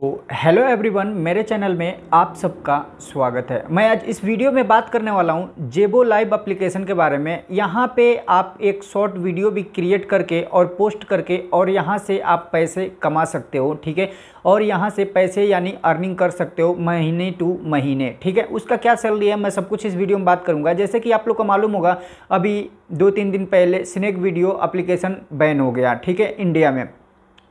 तो hello everyone मेरे channel में आप सबका स्वागत है मैं आज इस वीडियो में बात करने वाला हूं जेबो लाइव एप्लीकेशन के बारे में यहां पे आप एक शॉर्ट वीडियो भी क्रिएट करके और पोस्ट करके और यहां से आप पैसे कमा सकते हो ठीक है और यहां से पैसे यानी अर्निंग कर सकते हो महीने टू महीने ठीक है उसका क्या सैलरी है मैं सब कुछ इस वीडियो में बात करूँगा जैसे कि आप लोग को मालूम होगा अभी दो तीन दिन पहले स्नैक वीडियो अप्लीकेशन बैन हो गया ठीक है इंडिया में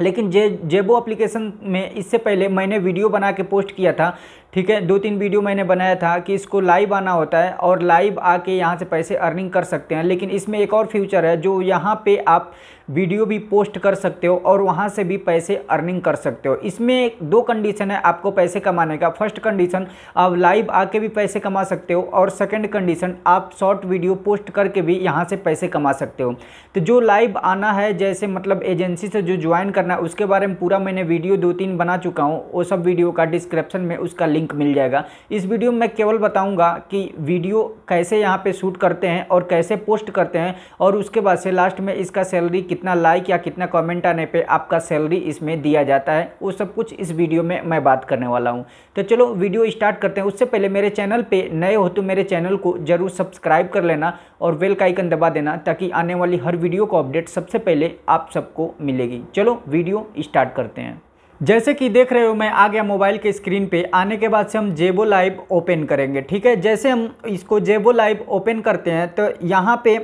लेकिन जे जेबो एप्लीकेशन में इससे पहले मैंने वीडियो बना के पोस्ट किया था ठीक है दो तीन वीडियो मैंने बनाया था कि इसको लाइव आना होता है और लाइव आके यहाँ से पैसे अर्निंग कर सकते हैं लेकिन इसमें एक और फ्यूचर है जो यहाँ पे आप वीडियो भी पोस्ट कर सकते हो और वहाँ से भी पैसे अर्निंग कर सकते हो इसमें दो कंडीशन है आपको पैसे कमाने का फर्स्ट कंडीशन आप लाइव आके भी पैसे कमा सकते हो और सेकेंड कंडीशन आप शॉर्ट वीडियो पोस्ट करके भी यहाँ से पैसे कमा सकते हो तो जो लाइव आना है जैसे मतलब एजेंसी से जो ज्वाइन करना है उसके बारे में पूरा मैंने वीडियो दो तीन बना चुका हूँ वो सब वीडियो का डिस्क्रिप्शन में उसका लिंक लिंक मिल जाएगा इस वीडियो में मैं केवल बताऊँगा कि वीडियो कैसे यहाँ पर शूट करते हैं और कैसे पोस्ट करते हैं और उसके बाद से लास्ट में इसका सैलरी कितना लाइक या कितना कॉमेंट आने पर आपका सैलरी इसमें दिया जाता है वो सब कुछ इस वीडियो में मैं बात करने वाला हूँ तो चलो वीडियो स्टार्ट करते हैं उससे पहले मेरे चैनल पे नए हो तो मेरे चैनल को जरूर सब्सक्राइब कर लेना और बेल का आइकन दबा देना ताकि आने वाली हर वीडियो को अपडेट सबसे पहले आप सबको मिलेगी चलो वीडियो स्टार्ट करते हैं जैसे कि देख रहे हो मैं आ गया मोबाइल के स्क्रीन पे आने के बाद से हम जेबो लाइव ओपन करेंगे ठीक है जैसे हम इसको जेबो लाइव ओपन करते हैं तो यहाँ पे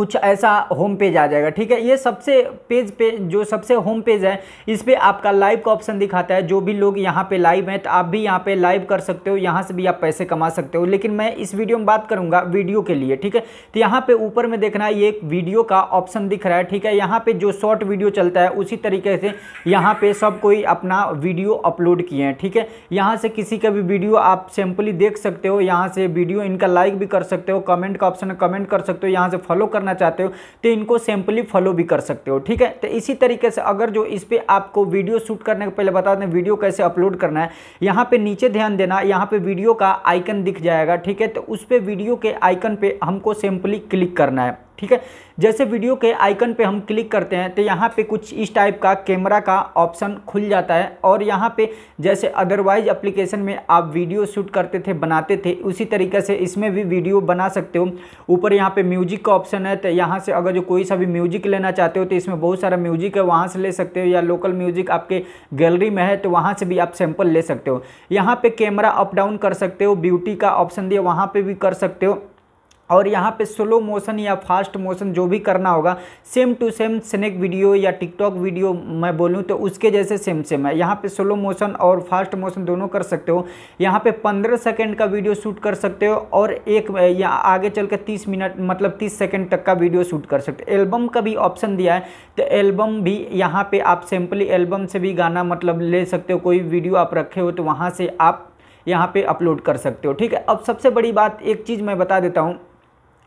कुछ ऐसा होम पेज आ जाएगा ठीक है ये सबसे पेज पे जो सबसे होम पेज है इस पर आपका लाइव का ऑप्शन दिखाता है जो भी लोग यहाँ पे लाइव हैं तो आप भी यहाँ पे लाइव कर सकते हो यहाँ से भी आप पैसे कमा सकते हो लेकिन मैं इस वीडियो में बात करूँगा वीडियो के लिए ठीक है तो यहाँ पे ऊपर में देखना ये एक वीडियो का ऑप्शन दिख रहा है ठीक है यहाँ पर जो शॉर्ट वीडियो चलता है उसी तरीके से यहाँ पर सब कोई अपना वीडियो अपलोड किए हैं ठीक है यहाँ से किसी का भी वीडियो आप सिंपली देख सकते हो यहाँ से वीडियो इनका लाइक भी कर सकते हो कमेंट का ऑप्शन कमेंट कर सकते हो यहाँ से फॉलो करना करना चाहते हो तो इनको सिंपली फॉलो भी कर सकते हो ठीक है तो इसी तरीके से अगर जो इस पर आपको वीडियो शूट करने के पहले बता दें वीडियो कैसे अपलोड करना है यहाँ पर नीचे ध्यान देना यहाँ पर वीडियो का आइकन दिख जाएगा ठीक है तो उस पर वीडियो के आइकन पर हमको सिंपली क्लिक करना है ठीक है जैसे वीडियो के आइकन पे हम क्लिक करते हैं तो यहाँ पे कुछ इस टाइप का कैमरा का ऑप्शन खुल जाता है और यहाँ पे जैसे अदरवाइज एप्लीकेशन में आप वीडियो शूट करते थे बनाते थे उसी तरीके से इसमें भी वीडियो बना सकते हो ऊपर यहाँ पे म्यूजिक का ऑप्शन है तो यहाँ से अगर जो कोई सा भी म्यूजिक लेना चाहते हो तो इसमें बहुत सारा म्यूजिक है वहाँ से ले सकते हो या लोकल म्यूजिक आपके गैलरी में है तो वहाँ से भी आप सैंपल ले सकते हो यहाँ पर कैमरा अप डाउन कर सकते हो ब्यूटी का ऑप्शन दिया वहाँ पर भी कर सकते हो और यहाँ पे स्लो मोशन या फास्ट मोशन जो भी करना होगा same to same snack video या टिकटॉक वीडियो मैं बोलूँ तो उसके जैसे सेम सेम है यहाँ पे स्लो मोशन और फास्ट मोशन दोनों कर सकते हो यहाँ पे पंद्रह सेकेंड का वीडियो शूट कर सकते हो और एक या आगे चल कर तीस मिनट मतलब तीस सेकेंड तक का वीडियो शूट कर सकते हो एल्बम का भी ऑप्शन दिया है तो एल्बम भी यहाँ पर आप सिंपली एल्बम से भी गाना मतलब ले सकते हो कोई वीडियो आप रखे हो तो वहाँ से आप यहाँ पर अपलोड कर सकते हो ठीक है अब सबसे बड़ी बात एक चीज़ मैं बता देता हूँ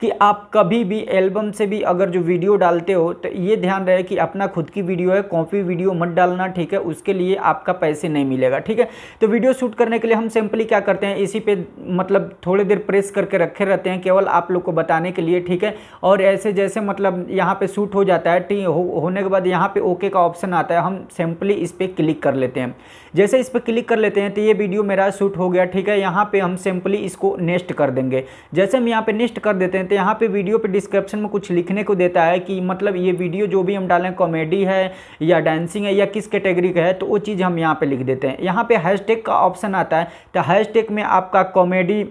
कि आप कभी भी एल्बम से भी अगर जो वीडियो डालते हो तो ये ध्यान रहे कि अपना खुद की वीडियो है कॉपी वीडियो मत डालना ठीक है उसके लिए आपका पैसे नहीं मिलेगा ठीक है तो वीडियो शूट करने के लिए हम सिंपली क्या करते हैं इसी पे मतलब थोड़ी देर प्रेस करके रखे रहते हैं केवल आप लोग को बताने के लिए ठीक है और ऐसे जैसे मतलब यहाँ पर शूट हो जाता है टी हो, होने के बाद यहाँ पे ओके का ऑप्शन आता है हम सिंपली इस पर क्लिक कर लेते हैं जैसे इस पर क्लिक कर लेते हैं तो ये वीडियो मेरा शूट हो गया ठीक है यहाँ पे हम सिंपली इसको नेक्स्ट कर देंगे जैसे हम यहाँ पे नेक्स्ट कर देते हैं तो यहाँ पे वीडियो पे डिस्क्रिप्शन में कुछ लिखने को देता है कि मतलब ये वीडियो जो भी हम डालें कॉमेडी है या डांसिंग है या किस कैटेगरी का है तो वो चीज़ हम यहाँ पे लिख देते हैं यहाँ पे हैशटैग का ऑप्शन आता है तो हैशटैग में आपका कॉमेडी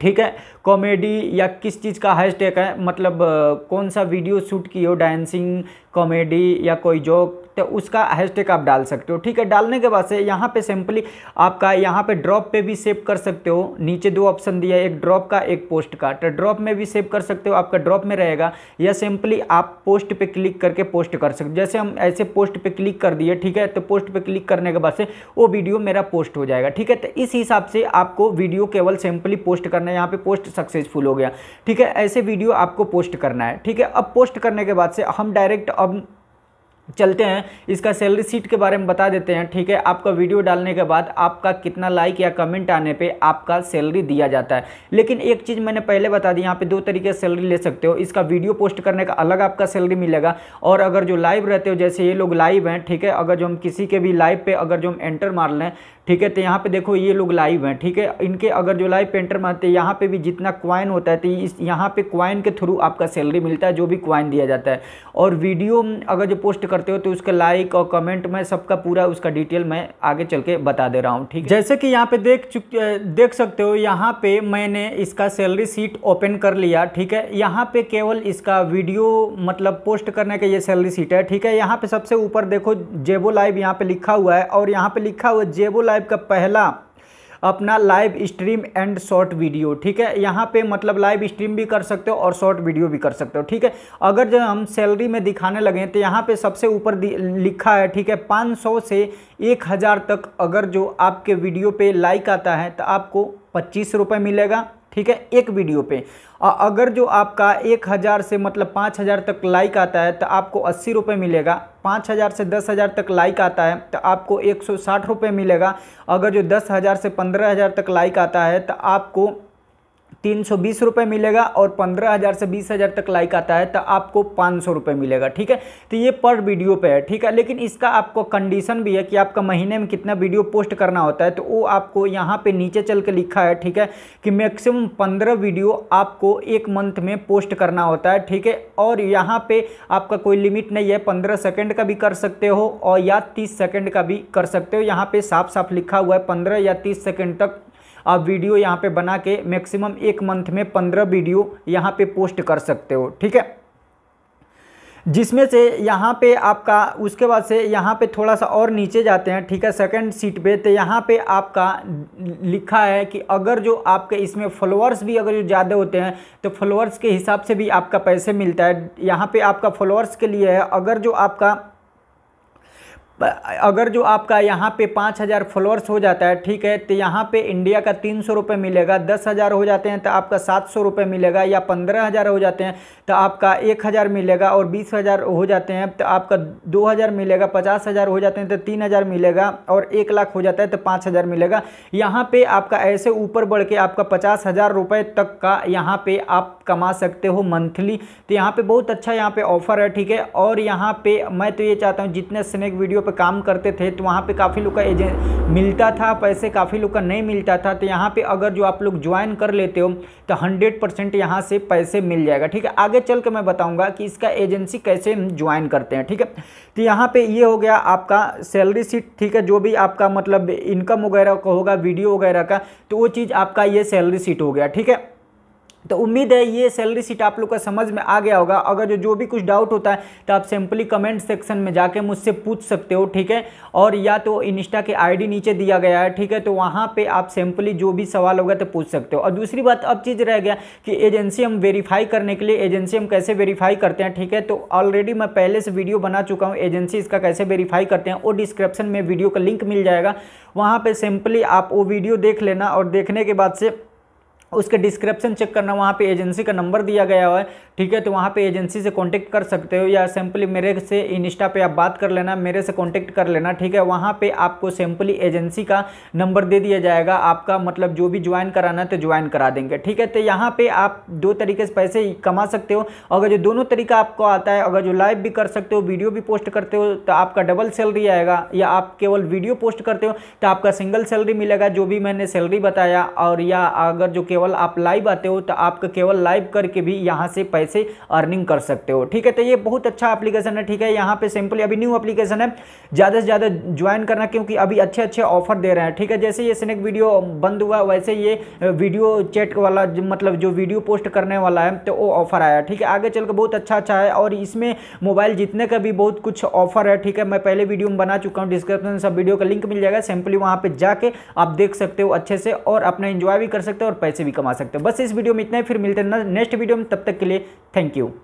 ठीक है कॉमेडी या किस चीज़ का हैशटैग है मतलब कौन सा वीडियो शूट किए हो डांसिंग कॉमेडी या कोई जोक तो उसका हैशटैग आप डाल सकते हो ठीक है डालने के बाद से यहाँ पे सिंपली आपका यहाँ पे ड्रॉप पे भी सेव कर सकते हो नीचे दो ऑप्शन दिया है एक ड्रॉप का एक पोस्ट का तो ड्रॉप में भी सेव कर सकते हो आपका ड्रॉप में रहेगा या सिंपली आप पोस्ट पे क्लिक करके पोस्ट कर सकते हो जैसे हम ऐसे पोस्ट पे क्लिक कर दिए ठीक है तो पोस्ट पे क्लिक करने के बाद से वो वीडियो मेरा पोस्ट हो जाएगा ठीक है तो इस हिसाब से आपको वीडियो केवल सिंपली पोस्ट करना है यहाँ पर पोस्ट सक्सेसफुल हो गया ठीक है ऐसे वीडियो आपको पोस्ट करना है ठीक है अब पोस्ट करने के बाद से हम डायरेक्ट अब चलते हैं इसका सैलरी सीट के बारे में बता देते हैं ठीक है आपका वीडियो डालने के बाद आपका कितना लाइक या कमेंट आने पे आपका सैलरी दिया जाता है लेकिन एक चीज़ मैंने पहले बता दी यहाँ पे दो तरीके से सैलरी ले सकते हो इसका वीडियो पोस्ट करने का अलग आपका सैलरी मिलेगा और अगर जो लाइव रहते हो जैसे ये लोग लाइव हैं ठीक है अगर जो हम किसी के भी लाइव पर अगर जो हम एंटर मार लें ठीक है तो यहाँ पे देखो ये लोग लाइव हैं ठीक है इनके अगर जो लाइव पे एंटर मारते हैं यहाँ पे भी जितना क्वाइन होता है तो इस यहाँ पे क्वाइन के थ्रू आपका सैलरी मिलता है जो भी क्वाइन दिया जाता है और वीडियो अगर जो पोस्ट कर करते हो तो उसके लाइक और कमेंट में सबका पूरा उसका डिटेल मैं आगे चल के बता दे रहा हूँ ठीक जैसे कि यहाँ पे देख चुक देख सकते हो यहाँ पे मैंने इसका सैलरी सीट ओपन कर लिया ठीक है यहाँ पे केवल इसका वीडियो मतलब पोस्ट करने का ये सैलरी सीट है ठीक है यहाँ पे सबसे ऊपर देखो जेबो लाइव यहाँ पे लिखा हुआ है और यहाँ पे लिखा हुआ है जेबो लाइव का पहला अपना live stream and short video ठीक है यहाँ पे मतलब लाइव स्ट्रीम भी कर सकते हो और शॉर्ट वीडियो भी कर सकते हो ठीक है अगर जो हम सैलरी में दिखाने लगे तो यहाँ पे सबसे ऊपर लिखा है ठीक है 500 से 1000 तक अगर जो आपके वीडियो पे लाइक आता है तो आपको पच्चीस रुपये मिलेगा ठीक है एक वीडियो पे और अगर जो आपका एक हज़ार से मतलब पाँच हज़ार तक लाइक आता है तो आपको अस्सी रुपये मिलेगा पाँच हज़ार से दस हज़ार तक लाइक आता है तो आपको एक सौ साठ रुपये मिलेगा अगर जो दस हज़ार से पंद्रह हज़ार तक लाइक आता है तो आपको तीन सौ बीस रुपये मिलेगा और पंद्रह हज़ार से बीस हज़ार तक लाइक आता है तो आपको पाँच सौ रुपये मिलेगा ठीक है तो ये पर वीडियो पे है ठीक है लेकिन इसका आपको कंडीशन भी है कि आपका महीने में कितना वीडियो पोस्ट करना होता है तो वो आपको यहाँ पे नीचे चल के लिखा है ठीक है कि मैक्सिमम पंद्रह वीडियो आपको एक मंथ में पोस्ट करना होता है ठीक है और यहाँ पर आपका कोई लिमिट नहीं है पंद्रह सेकेंड का भी कर सकते हो और या तीस सेकेंड का भी कर सकते हो यहाँ पर साफ साफ लिखा हुआ है पंद्रह या तीस सेकेंड तक आप वीडियो यहाँ पे बना के मैक्सिमम एक मंथ में पंद्रह वीडियो यहाँ पे पोस्ट कर सकते हो ठीक है जिसमें से यहाँ पे आपका उसके बाद से यहाँ पे थोड़ा सा और नीचे जाते हैं ठीक है सेकंड सीट पे तो यहाँ पे आपका लिखा है कि अगर जो आपके इसमें फॉलोअर्स भी अगर जो ज़्यादा होते हैं तो फॉलोअर्स के हिसाब से भी आपका पैसे मिलता है यहाँ पे आपका फॉलोअर्स के लिए है अगर जो आपका अगर जो आपका यहाँ पे पाँच हज़ार फॉलोअर्स हो जाता है ठीक है तो यहाँ पे इंडिया का तीन सौ रुपये मिलेगा दस हज़ार हो जाते हैं तो आपका सात सौ रुपये मिलेगा या पंद्रह हज़ार हो जाते हैं तो आपका एक हज़ार मिलेगा और बीस हज़ार हो जाते हैं तो आपका दो हज़ार मिलेगा पचास हज़ार हो जाते हैं तो तीन हज़ार मिलेगा और एक लाख हो जाता है तो पाँच हज़ार मिलेगा यहाँ पर आपका ऐसे ऊपर बढ़ के आपका पचास हज़ार रुपये तक का यहाँ पर आप कमा सकते हो मंथली तो यहाँ पर बहुत अच्छा यहाँ पर ऑफर है ठीक है और यहाँ पर मैं तो ये चाहता हूँ जितने स्नैक वीडियो पे काम करते थे तो वहाँ पे काफ़ी लोग का एजें मिलता था पैसे काफ़ी लोग का नहीं मिलता था तो यहाँ पे अगर जो आप लोग ज्वाइन कर लेते हो तो हंड्रेड परसेंट यहाँ से पैसे मिल जाएगा ठीक है आगे चल के मैं बताऊँगा कि इसका एजेंसी कैसे हम ज्वाइन करते हैं ठीक है तो यहाँ पर ये हो गया आपका सैलरी सीट ठीक है जो भी आपका मतलब इनकम वगैरह का होगा वीडियो वगैरह का तो वो चीज़ आपका ये सैलरी सीट हो गया ठीक है तो उम्मीद है ये सैलरी सीट आप लोग का समझ में आ गया होगा अगर जो जो भी कुछ डाउट होता है तो आप सिंपली कमेंट सेक्शन में जाके मुझसे पूछ सकते हो ठीक है और या तो इंस्टा के आईडी नीचे दिया गया है ठीक है तो वहाँ पे आप सिंपली जो भी सवाल होगा तो पूछ सकते हो और दूसरी बात अब चीज़ रह गया कि एजेंसी हम वेरीफाई करने के लिए एजेंसी हम कैसे वेरीफाई करते हैं ठीक है तो ऑलरेडी मैं पहले से वीडियो बना चुका हूँ एजेंसी इसका कैसे वेरीफाई करते हैं वो डिस्क्रिप्शन में वीडियो का लिंक मिल जाएगा वहाँ पर सिंपली आप वो वीडियो देख लेना और देखने के बाद से उसके डिस्क्रिप्शन चेक करना वहाँ पे एजेंसी का नंबर दिया गया है ठीक है तो वहाँ पे एजेंसी से कांटेक्ट कर सकते हो या सिंपली मेरे से इंस्टा पे आप बात कर लेना मेरे से कांटेक्ट कर लेना ठीक है वहाँ पे आपको सिंपली एजेंसी का नंबर दे दिया जाएगा आपका मतलब जो भी ज्वाइन कराना है तो ज्वाइन करा देंगे ठीक है तो यहाँ पर आप दो तरीके से पैसे कमा सकते हो अगर जो दोनों तरीका आपको आता है अगर जो लाइव भी कर सकते हो वीडियो भी पोस्ट करते हो तो आपका डबल सैलरी आएगा या आप केवल वीडियो पोस्ट करते हो तो आपका सिंगल सैलरी मिलेगा जो भी मैंने सैलरी बताया और या अगर जो केवल आप लाइव आते हो तो आप केवल लाइव करके भी यहाँ से पैसे अर्निंग कर सकते हो ठीक है तो ये बहुत अच्छा एप्लीकेशन है ठीक है यहाँ पे सिंपली अभी न्यू एप्लीकेशन है ज़्यादा से ज़्यादा ज्वाइन करना क्योंकि अभी अच्छे अच्छे ऑफर दे रहे हैं ठीक है जैसे ये स्नेक वीडियो बंद हुआ वैसे ये वीडियो चैट वाला मतलब जो वीडियो पोस्ट करने वाला है तो वो ऑफर आया ठीक है आगे चल बहुत अच्छा अच्छा है और इसमें मोबाइल जितने का भी बहुत कुछ ऑफर है ठीक है मैं पहले वीडियो में बना चुका हूँ डिस्क्रिप्शन सब वीडियो का लिंक मिल जाएगा सिंपली वहाँ पर जाके आप देख सकते हो अच्छे से और अपना इंजॉय भी कर सकते हो और पैसे भी कमा सकते हो बस इस वीडियो में इतना ही फिर मिलते हैं नेक्स्ट वीडियो में तब तक के लिए थैंक यू